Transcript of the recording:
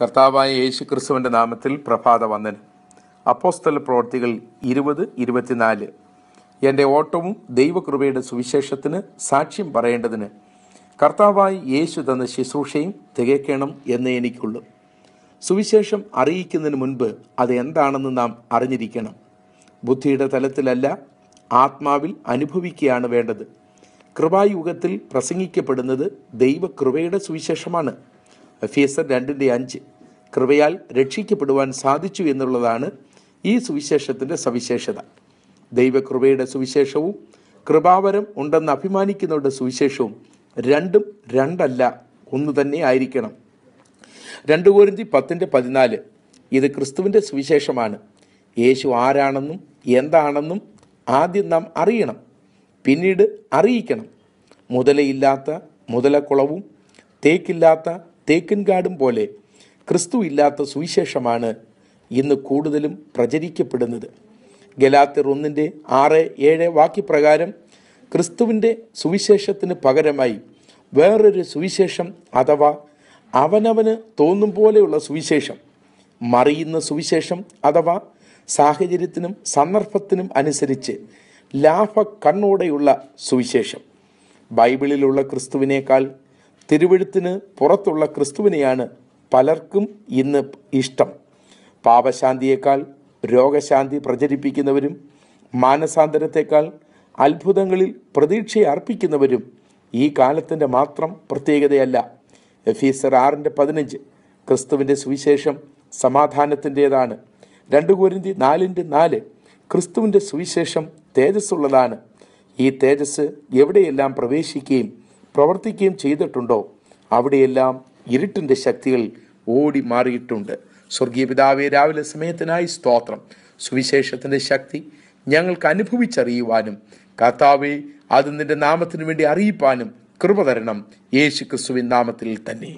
കർത്താവായ യേശു ക്രിസ്തുവിൻ്റെ നാമത്തിൽ പ്രഭാത വന്ദൻ അപ്പോസ്തല പ്രവർത്തികൾ ഇരുപത് ഇരുപത്തിനാല് എൻ്റെ ഓട്ടവും ദൈവകൃപയുടെ സുവിശേഷത്തിന് സാക്ഷ്യം പറയേണ്ടതിന് കർത്താവായി യേശു തന്ന ശുശ്രൂഷയും തികയ്ക്കണം എന്നേ എനിക്കുള്ളൂ സുവിശേഷം അറിയിക്കുന്നതിന് മുൻപ് അത് എന്താണെന്ന് നാം അറിഞ്ഞിരിക്കണം ബുദ്ധിയുടെ തലത്തിലല്ല ആത്മാവിൽ അനുഭവിക്കുകയാണ് വേണ്ടത് കൃപായുഗത്തിൽ പ്രസംഗിക്കപ്പെടുന്നത് ദൈവകൃപയുടെ സുവിശേഷമാണ് എഫീസർ രണ്ടിൻ്റെ അഞ്ച് കൃപയാൽ രക്ഷിക്കപ്പെടുവാൻ സാധിച്ചു എന്നുള്ളതാണ് ഈ സുവിശേഷത്തിൻ്റെ സവിശേഷത ദൈവകൃപയുടെ സുവിശേഷവും കൃപാവരം ഉണ്ടെന്ന് അഭിമാനിക്കുന്നവരുടെ സുവിശേഷവും രണ്ടും രണ്ടല്ല ഒന്ന് തന്നെ ആയിരിക്കണം രണ്ട് കോരിഞ്ചി പത്തിൻ്റെ പതിനാല് ഇത് ക്രിസ്തുവിൻ്റെ സുവിശേഷമാണ് യേശു ആരാണെന്നും എന്താണെന്നും ആദ്യം നാം അറിയണം പിന്നീട് അറിയിക്കണം മുതലയില്ലാത്ത മുതലക്കുളവും തേക്കില്ലാത്ത തേക്കിൻകാടും പോലെ ക്രിസ്തു ഇല്ലാത്ത സുവിശേഷമാണ് ഇന്ന് കൂടുതലും പ്രചരിക്കപ്പെടുന്നത് ഗലാത്തിർ ഒന്നിൻ്റെ ആറ് ഏഴ് വാക്യപ്രകാരം ക്രിസ്തുവിൻ്റെ സുവിശേഷത്തിന് പകരമായി വേറൊരു സുവിശേഷം അഥവാ അവനവന് തോന്നും പോലെയുള്ള സുവിശേഷം മറിയുന്ന സുവിശേഷം അഥവാ സാഹചര്യത്തിനും സന്ദർഭത്തിനും അനുസരിച്ച് ലാഭ കണ്ണോടെയുള്ള സുവിശേഷം ബൈബിളിലുള്ള ക്രിസ്തുവിനേക്കാൾ തിരുവഴുത്തിന് പുറത്തുള്ള ക്രിസ്തുവിനെയാണ് പലർക്കും ഇന്ന് ഇഷ്ടം പാപശാന്തിയേക്കാൾ രോഗശാന്തി പ്രചരിപ്പിക്കുന്നവരും മാനസാന്തരത്തെക്കാൾ അത്ഭുതങ്ങളിൽ പ്രതീക്ഷ അർപ്പിക്കുന്നവരും ഈ കാലത്തിൻ്റെ മാത്രം പ്രത്യേകതയല്ല എഫീസർ ആറിൻ്റെ പതിനഞ്ച് ക്രിസ്തുവിൻ്റെ സുവിശേഷം സമാധാനത്തിൻ്റേതാണ് രണ്ട് കോരിന്തി നാലിൻ്റെ നാല് ക്രിസ്തുവിൻ്റെ സുവിശേഷം തേജസ്സുള്ളതാണ് ഈ തേജസ് എവിടെയെല്ലാം പ്രവേശിക്കുകയും പ്രവർത്തിക്കുകയും ചെയ്തിട്ടുണ്ടോ അവിടെയെല്ലാം ഇരുട്ടിൻ്റെ ശക്തികൾ ഓടി മാറിയിട്ടുണ്ട് സ്വർഗീയ പിതാവെ രാവിലെ സമയത്തിനായി സ്തോത്രം സുവിശേഷത്തിൻ്റെ ശക്തി ഞങ്ങൾക്ക് അനുഭവിച്ചറിയുവാനും കർത്താവെ അത് നിന്റെ നാമത്തിനു വേണ്ടി അറിയിപ്പാനും കൃപ തരണം യേശു ക്രിസ്തുവിൻ നാമത്തിൽ തന്നെ